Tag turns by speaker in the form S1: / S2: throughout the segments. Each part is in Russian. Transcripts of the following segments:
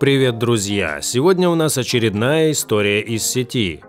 S1: Привет, друзья! Сегодня у нас очередная история из сети.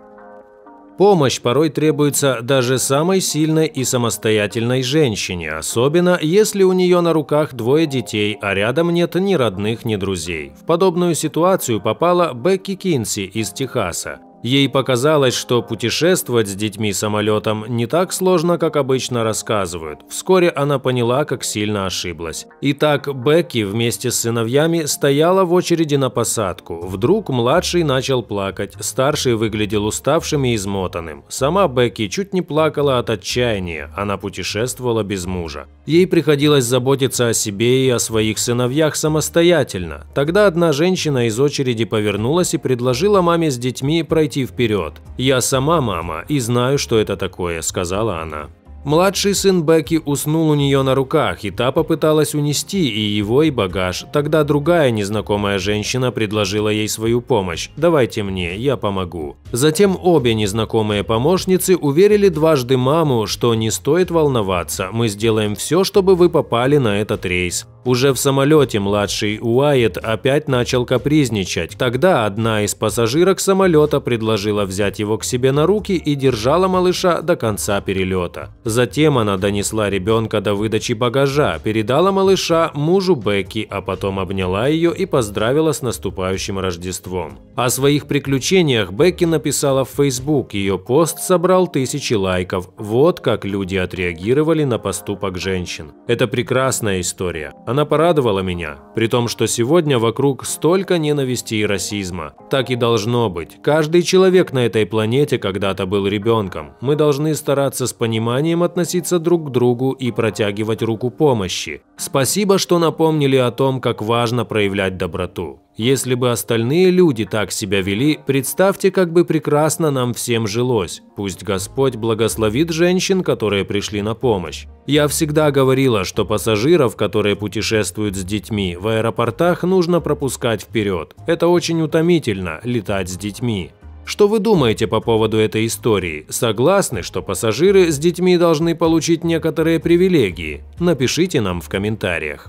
S1: Помощь порой требуется даже самой сильной и самостоятельной женщине, особенно если у нее на руках двое детей, а рядом нет ни родных, ни друзей. В подобную ситуацию попала Бекки Кинси из Техаса. Ей показалось, что путешествовать с детьми самолетом не так сложно, как обычно рассказывают. Вскоре она поняла, как сильно ошиблась. Итак, Бекки вместе с сыновьями стояла в очереди на посадку. Вдруг младший начал плакать, старший выглядел уставшим и измотанным. Сама Бекки чуть не плакала от отчаяния, она путешествовала без мужа. Ей приходилось заботиться о себе и о своих сыновьях самостоятельно. Тогда одна женщина из очереди повернулась и предложила маме с детьми пройти идти вперед. Я сама мама и знаю, что это такое», – сказала она. Младший сын Бекки уснул у нее на руках, и та попыталась унести и его, и багаж. Тогда другая незнакомая женщина предложила ей свою помощь. «Давайте мне, я помогу». Затем обе незнакомые помощницы уверили дважды маму, что не стоит волноваться, мы сделаем все, чтобы вы попали на этот рейс. Уже в самолете младший Уайт опять начал капризничать. Тогда одна из пассажирок самолета предложила взять его к себе на руки и держала малыша до конца перелета. Затем она донесла ребенка до выдачи багажа, передала малыша мужу Бекки, а потом обняла ее и поздравила с наступающим Рождеством. О своих приключениях Бекки написала в Facebook, ее пост собрал тысячи лайков. Вот как люди отреагировали на поступок женщин. Это прекрасная история. Она порадовала меня, при том, что сегодня вокруг столько ненависти и расизма. Так и должно быть. Каждый человек на этой планете когда-то был ребенком. Мы должны стараться с пониманием относиться друг к другу и протягивать руку помощи. Спасибо, что напомнили о том, как важно проявлять доброту. Если бы остальные люди так себя вели, представьте, как бы прекрасно нам всем жилось. Пусть Господь благословит женщин, которые пришли на помощь. Я всегда говорила, что пассажиров, которые путешествуют с детьми, в аэропортах нужно пропускать вперед. Это очень утомительно – летать с детьми. Что вы думаете по поводу этой истории? Согласны, что пассажиры с детьми должны получить некоторые привилегии? Напишите нам в комментариях.